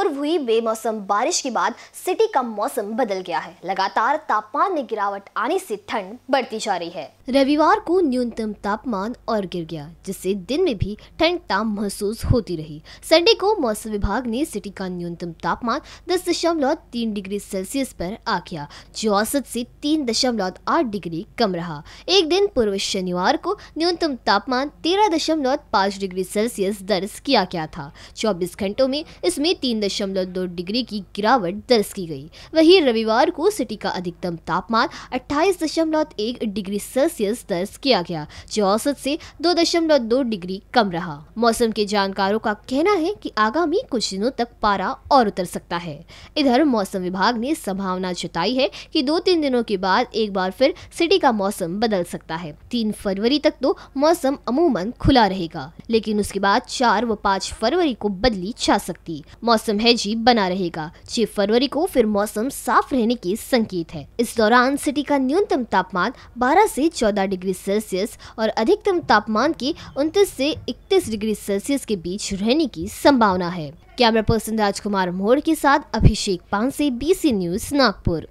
पूर्व हुई बेमौसम बारिश के बाद सिटी का मौसम बदल गया है लगातार तापमान में गिरावट आने से ठंड बढ़ती जा रही है रविवार को न्यूनतम तापमान और गिर गया जिससे दिन में भी ठंडता महसूस होती रही संडे को मौसम विभाग ने सिटी का न्यूनतम तापमान दस दशमलव तीन डिग्री सेल्सियस पर आ गया जो औसत से तीन दशमलव आठ डिग्री कम रहा एक दिन पूर्व शनिवार को न्यूनतम तापमान तेरह दशमलव पाँच डिग्री सेल्सियस दर्ज किया गया था चौबीस घंटों में इसमें तीन दशमलव दो डिग्री की गिरावट दर्ज की गई वहीं रविवार को सिटी का अधिकतम तापमान अट्ठाईस दशमलव एक डिग्री सेल्सियस दर्ज किया गया जो औसत से दो दशमलव दो डिग्री कम रहा मौसम के जानकारों का कहना है कि आगामी कुछ दिनों तक पारा और उतर सकता है इधर मौसम विभाग ने संभावना जताई है की दो तीन दिनों के बाद एक बार फिर सिटी का मौसम बदल सकता है तीन फरवरी तक तो मौसम अमूमन खुला रहेगा लेकिन उसके बाद चार व पाँच फरवरी को बदली छा सकती मौसम है जी बना रहेगा छह फरवरी को फिर मौसम साफ रहने के संकेत है इस दौरान सिटी का न्यूनतम तापमान 12 से 14 डिग्री सेल्सियस और अधिकतम तापमान के 29 से 31 डिग्री सेल्सियस के बीच रहने की संभावना है कैमरा पर्सन राजकुमार मोड़ के साथ अभिषेक पांसे बीसी न्यूज नागपुर